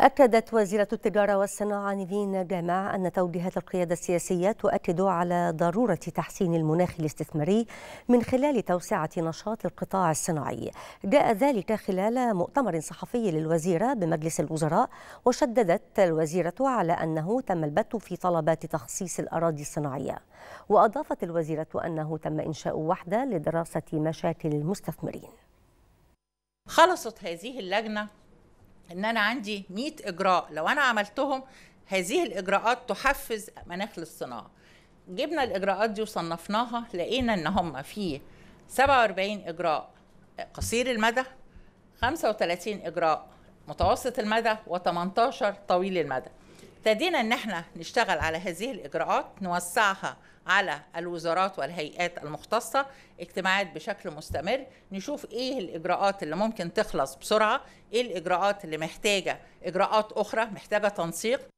أكدت وزيرة التجارة والصناعة نيفين جامع أن توجيهات القيادة السياسية تؤكد على ضرورة تحسين المناخ الاستثماري من خلال توسعة نشاط القطاع الصناعي جاء ذلك خلال مؤتمر صحفي للوزيرة بمجلس الوزراء وشددت الوزيرة على أنه تم البت في طلبات تخصيص الأراضي الصناعية وأضافت الوزيرة أنه تم إنشاء وحدة لدراسة مشاكل المستثمرين خلصت هذه اللجنة ان انا عندي 100 اجراء لو انا عملتهم هذه الاجراءات تحفز مناخ للصناعه جبنا الاجراءات دي وصنفناها لقينا ان هم في 47 اجراء قصير المدى 35 اجراء متوسط المدى و18 طويل المدى ابتدينا ان احنا نشتغل على هذه الاجراءات نوسعها على الوزارات والهيئات المختصه اجتماعات بشكل مستمر نشوف ايه الاجراءات اللي ممكن تخلص بسرعه ايه الاجراءات اللي محتاجه اجراءات اخرى محتاجه تنسيق